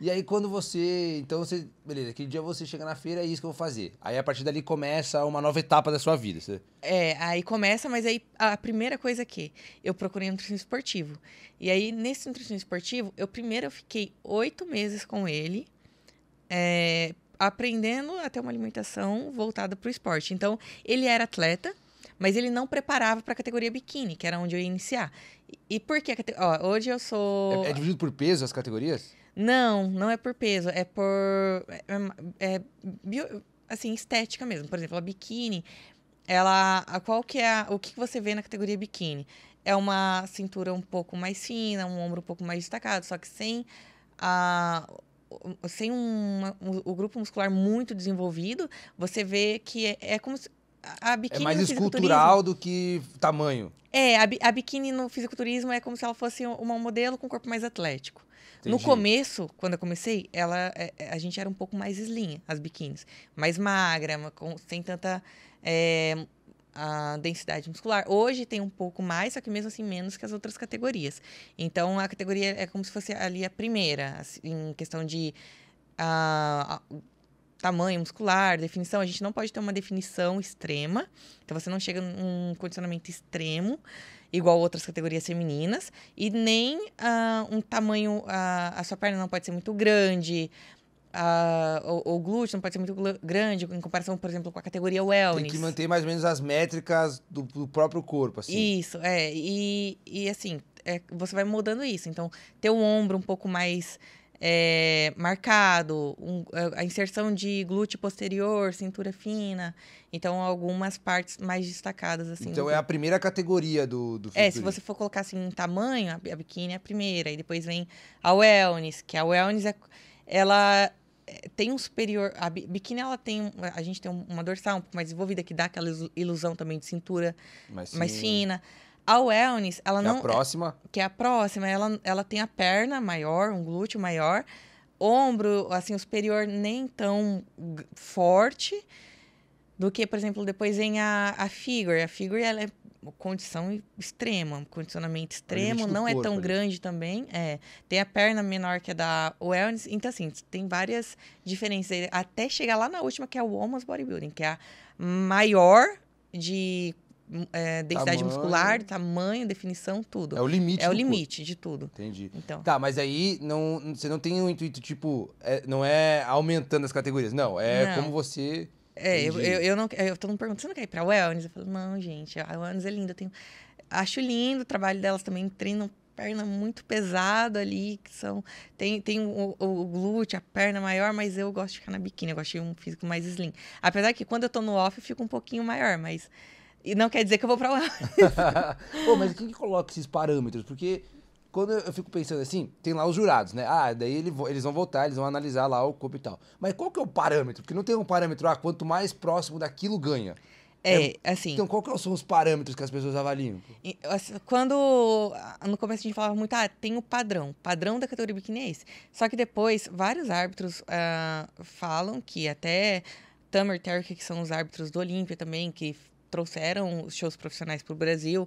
E aí quando você. Então você. Beleza, aquele dia você chega na feira, é isso que eu vou fazer. Aí a partir dali começa uma nova etapa da sua vida. Você... É, aí começa, mas aí a primeira coisa que eu procurei um nutricionista esportivo. E aí, nesse nutricionista esportivo, eu primeiro eu fiquei oito meses com ele. É, aprendendo até uma alimentação voltada para o esporte. Então, ele era atleta, mas ele não preparava para a categoria biquíni, que era onde eu ia iniciar. E, e por que Hoje eu sou. É, é, dividido por peso as categorias? Não, não é por peso, é por. É, é, é bio, assim, estética mesmo. Por exemplo, a biquíni, ela. A qual que é a, o que você vê na categoria biquíni? É uma cintura um pouco mais fina, um ombro um pouco mais destacado, só que sem a sem um, um, o grupo muscular muito desenvolvido, você vê que é, é como se, a é biquíni. É mais escultural do que tamanho. É, a, a biquíni no fisiculturismo é como se ela fosse uma modelo com um corpo mais atlético. Entendi. No começo, quando eu comecei, ela, é, é, a gente era um pouco mais slim, as biquínis. Mais magra, com, sem tanta é, densidade muscular. Hoje tem um pouco mais, só que mesmo assim menos que as outras categorias. Então, a categoria é como se fosse ali a primeira, assim, em questão de... Uh, tamanho muscular, definição, a gente não pode ter uma definição extrema. Então você não chega num condicionamento extremo, igual outras categorias femininas, e nem uh, um tamanho, uh, a sua perna não pode ser muito grande, uh, ah, o, o, glúteo não pode ser muito grande, em comparação, por exemplo, com a categoria wellness. Tem que manter mais ou menos as métricas do, do próprio corpo, assim. Isso, é. E, e assim, é, você vai mudando isso. Então, ter o ombro um pouco mais é, marcado, um, é, a inserção de glúteo posterior, cintura fina. Então, algumas partes mais destacadas. assim. Então, é a primeira categoria do, do É, se você for colocar assim, em tamanho, a biquíni é a primeira. E depois vem a wellness, que a wellness, é, ela é, tem um superior... A biquíni, ela tem... A gente tem uma dorsal um pouco mais desenvolvida, que dá aquela ilusão também de cintura mais, mais fina. A wellness, ela é não. É a próxima. Que é a próxima. Ela, ela tem a perna maior, um glúteo maior, ombro, assim, o superior nem tão forte do que, por exemplo, depois vem a, a figure. A figure, ela é condição extrema, um condicionamento extremo, não é corpo, é tão ali. grande também. É, tem a perna menor que a da wellness. Então, assim, tem várias diferenças. Até chegar lá na última, que é o Woman's Bodybuilding, que é a maior de é, densidade tamanho. muscular, tamanho, definição, tudo. É o limite. É o limite corpo. de tudo. Entendi. Então. Tá, mas aí não, você não tem um intuito, tipo, é, não é aumentando as categorias, não. É não. como você. É, eu, eu, eu, não. Eu tô me perguntando você não quer ir pra Wellness? Eu falo, não, gente, a Wellness é linda. Eu tenho, acho lindo o trabalho delas também, treinam perna muito pesada ali, que são. Tem, tem o, o, glúteo, a perna maior, mas eu gosto de ficar na biquíni, eu gosto de um físico mais slim. Apesar que quando eu tô no off, eu fico um pouquinho maior, mas e não quer dizer que eu vou para lá. Pô, mas quem que coloca esses parâmetros? Porque quando eu fico pensando assim, tem lá os jurados, né? Ah, daí ele, eles vão votar, eles vão analisar lá o corpo e tal. Mas qual que é o parâmetro? Porque não tem um parâmetro, ah, quanto mais próximo daquilo ganha. É, é assim. Então, qual que são os parâmetros que as pessoas avaliam? Assim, quando. Ah, no começo a gente falava muito, ah, tem o padrão. Padrão da categoria biquíni é esse. Só que depois, vários árbitros ah, falam que até Tamer Terry, que são os árbitros do Olímpia também, que trouxeram os shows profissionais para o Brasil,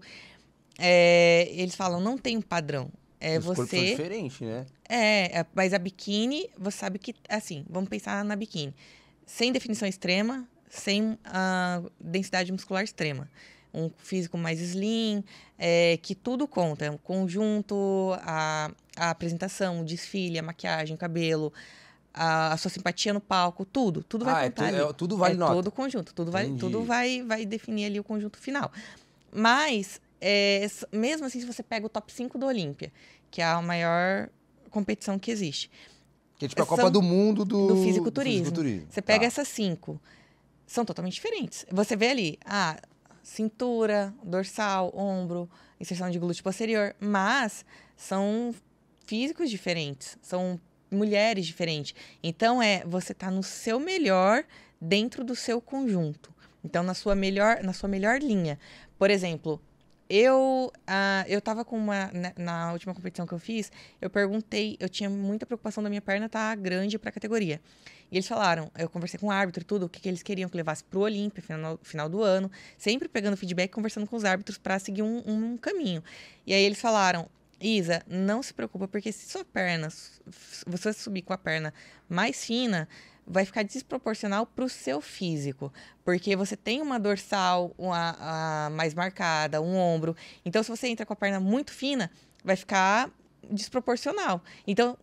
é, eles falam, não tem um padrão. É Os você. Né? É diferente, né? É, mas a biquíni, você sabe que, assim, vamos pensar na biquíni. Sem definição extrema, sem a densidade muscular extrema. Um físico mais slim, é, que tudo conta. O é conjunto, a, a apresentação, o desfile, a maquiagem, o cabelo, a, a, sua simpatia no palco, tudo, tudo vai ah, contar é tu, é, tudo vale é nota. todo o conjunto, tudo vai, tudo vai, vai definir ali o conjunto final. Mas é, mesmo assim, se você pega o top 5 do Olímpia, que é a maior competição que existe. Que é tipo a são, Copa do Mundo do, físico turismo Do fisiculturismo. Você pega tá. essas cinco, são totalmente diferentes. Você vê ali, ah, cintura, dorsal, ombro, inserção de glúteo posterior, mas são físicos diferentes, são mulheres diferentes. Então é você tá no seu melhor dentro do seu conjunto. Então na sua melhor, na sua melhor linha. Por exemplo, eu ah, eu tava com uma na, né, na, última competição que eu fiz, eu perguntei, eu tinha muita preocupação da minha perna tá grande para a categoria. E eles falaram, eu conversei com o árbitro e tudo, o que, que eles queriam que levasse pro Olímpia final, final do ano, sempre pegando feedback, conversando com os árbitros para seguir um, um caminho. E aí eles falaram, Isa, não se preocupa, porque se sua perna, você subir com a perna mais fina, vai ficar desproporcional para o seu físico, porque você tem uma dorsal uma, mais marcada, um ombro. Então, se você entra com a perna muito fina, vai ficar desproporcional. Então,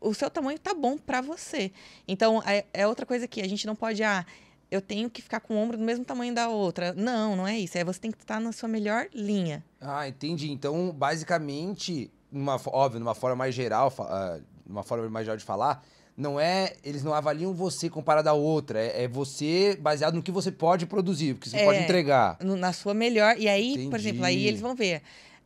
o seu tamanho tá bom para você. Então, é, é, outra coisa que a gente não pode. Ah, eu tenho que ficar com o ombro do mesmo tamanho da outra. Não, não é isso. É você tem que estar na sua melhor linha. Ah, entendi. Então, basicamente, numa, óbvio, numa forma mais geral, ah, uma forma mais geral de falar, não é. Eles não avaliam você comparado a outra. É, é você baseado no que você pode produzir, que você é, pode entregar. No, na sua melhor. E aí, Entendi. por exemplo, aí eles vão ver.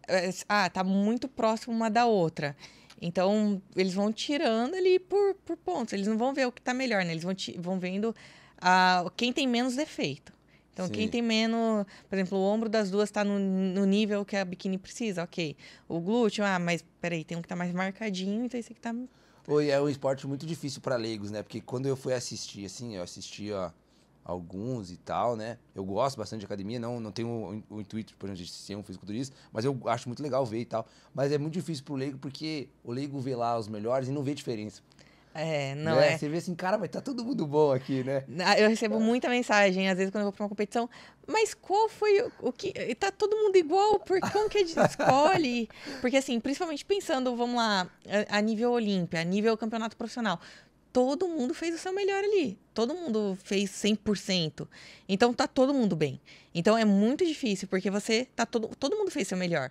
É, ah, tá muito próximo uma da outra. Então, eles vão tirando ali por, por pontos. Eles não vão ver o que tá melhor, né? Eles vão, vão vendo ah, quem tem menos defeito. Então, Sim. quem tem menos, por exemplo, o ombro das duas está no, no, nível que a biquíni precisa, ok. O glúteo, ah, mas peraí, tem um que está mais marcadinho, então esse aqui está. Oi, é um esporte muito difícil para leigos, né? Porque quando eu fui assistir, assim, eu assisti ó, alguns e tal, né? Eu gosto bastante de academia, não, não tenho o, o intuito, por exemplo, de ser um fisiculturista, mas eu acho muito legal ver e tal. Mas é muito difícil para o leigo, porque o leigo vê lá os melhores e não vê diferença. É, não né? é. Você vê assim, cara, mas tá todo mundo bom aqui, né? Eu recebo muita mensagem, às vezes, quando eu vou pra uma competição. Mas qual foi o, o que. Tá todo mundo igual? Por, como que a gente escolhe? Porque, assim, principalmente pensando, vamos lá, a, a nível Olímpia, a nível campeonato profissional todo mundo fez o seu melhor ali. Todo mundo fez 100%. Então tá todo mundo bem. Então é muito difícil porque você tá todo todo mundo fez seu melhor.